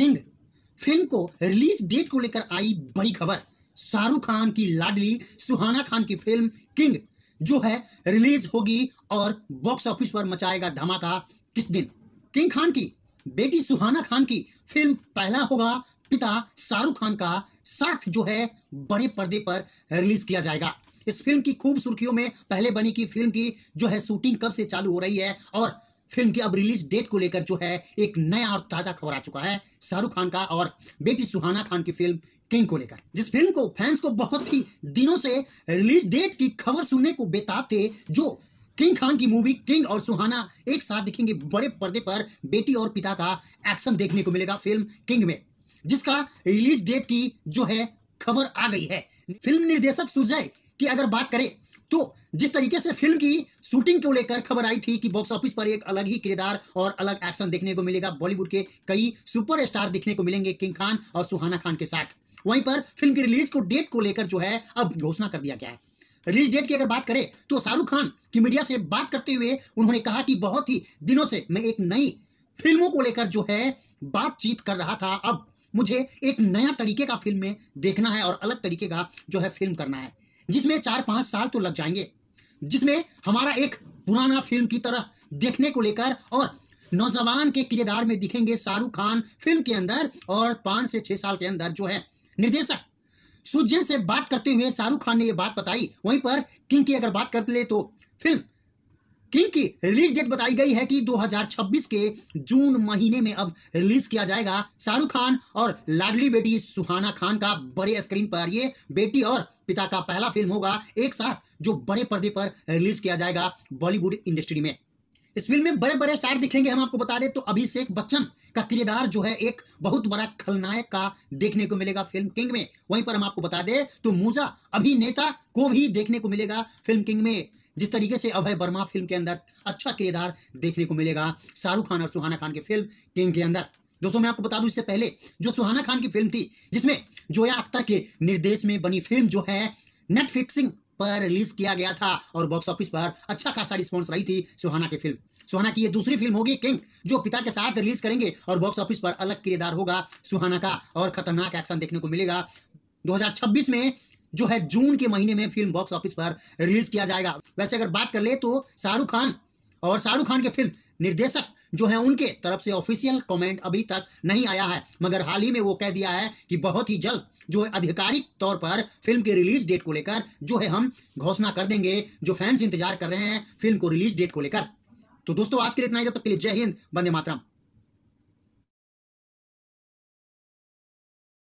king film को release date को लेकर आई बड़ी खबर शाहरुख खान की लाडली सुहाना खान की फिल्म किंग जो है रिलीज होगी और बॉक्स ऑफिस पर मचाएगा धमाका किस दिन किंग खान की बेटी सुहाना खान की फिल्म पहला होगा पिता शाहरुख खान का साथ जो है बड़े पर्दे पर रिलीज किया जाएगा इस फिल्म की खूब सुर्खियों में पहले बनी की फिल्म की जो है शूटिंग कब से चालू हो रही है और फिल्म की अब रिलीज डेट को लेकर जो है एक नया और ताजा खबर आ चुका है शाहरुख खान का और बेटी सुहाना खान की फिल्म किंग को लेकर जिस फिल्म को फैंस को बहुत ही दिनों से रिलीज डेट की खबर सुनने को बेताब थे जो किंग खान की मूवी किंग और सुहाना एक साथ दिखेंगे बड़े पर्दे पर बेटी और पिता का एक्शन देखने को मिलेगा फिल्म किंग में जिसका रिलीज डेट की जो है खबर आ गई है फिल्म निर्देशक सुजय की अगर बात करें तो जिस तरीके से फिल्म की शूटिंग को लेकर खबर आई थी कि बॉक्स ऑफिस पर एक अलग ही किरदार और अलग एक्शन देखने को मिलेगा बॉलीवुड के कई सुपरस्टार देखने को मिलेंगे किंग खान और सुहाना खान के साथ वहीं पर फिल्म की रिलीज को डेट को लेकर जो है अब घोषणा कर दिया गया है रिलीज डेट की अगर बात करें तो शाहरुख खान की मीडिया से बात करते हुए उन्होंने कहा कि बहुत ही दिनों से मैं एक नई फिल्मों को लेकर जो है बातचीत कर रहा था अब मुझे एक नया तरीके का फिल्म में देखना है और अलग तरीके का जो है फिल्म करना है जिसमें चार पांच साल तो लग जाएंगे जिसमें हमारा एक पुराना फिल्म की तरह देखने को लेकर और नौजवान के किरदार में दिखेंगे शाहरुख खान फिल्म के अंदर और पांच से छह साल के अंदर जो है निर्देशक सुजय से बात करते हुए शाहरुख खान ने यह बात बताई वहीं पर किंग की अगर बात कर ले तो फिल्म किल की रिलीज डेट बताई गई है कि 2026 के जून महीने में अब रिलीज किया जाएगा शाहरुख खान और लाडली बेटी सुहाना खान का बड़े स्क्रीन पर ये बेटी और पिता का पहला फिल्म होगा एक साथ जो बड़े पर्दे पर रिलीज किया जाएगा बॉलीवुड इंडस्ट्री में इस फिल्म में बड़े बड़े स्टार दिखेंगे हम आपको बता दें तो अभिषेक बच्चन का किरदार जो है एक बहुत बड़ा खलनायक का देखने को मिलेगा फिल्म किंग में वहीं पर हम आपको बता दें तो मूजा अभिनेता को भी देखने को मिलेगा फिल्म किंग में जिस तरीके से अभय वर्मा फिल्म के अंदर अच्छा किरदार देखने को मिलेगा शाहरुख खान और सुहाना खान की फिल्म किंग के अंदर दोस्तों मैं आपको बता दूं इससे पहले जो सुहाना खान की फिल्म थी जिसमें जोया अख्तर के निर्देश में बनी फिल्म जो है नेटफ्लिक्सिंग पर रिलीज किया गया था और बॉक्स ऑफिस पर अच्छा खासा रिस्पॉन्स रही थी सुहाना की फिल्म सुहाना की ये दूसरी फिल्म होगी किंग जो पिता के साथ रिलीज करेंगे और बॉक्स ऑफिस पर अलग किरदार होगा सुहाना का और खतरनाक एक्शन देखने को मिलेगा 2026 में जो है जून के महीने में फिल्म बॉक्स ऑफिस पर रिलीज किया जाएगा वैसे अगर बात कर ले तो शाहरुख खान और शाहरुख खान के फिल्म निर्देशक जो है उनके तरफ से ऑफिशियल कमेंट अभी तक नहीं आया है मगर हाल ही में वो कह दिया है कि बहुत ही जल्द जो है आधिकारिक तौर पर फिल्म के रिलीज डेट को लेकर जो है हम घोषणा कर देंगे जो फैंस इंतजार कर रहे हैं फिल्म को रिलीज डेट को लेकर तो दोस्तों आज के लिए इतना ही जब तक के लिए जय हिंद बंदे मातरम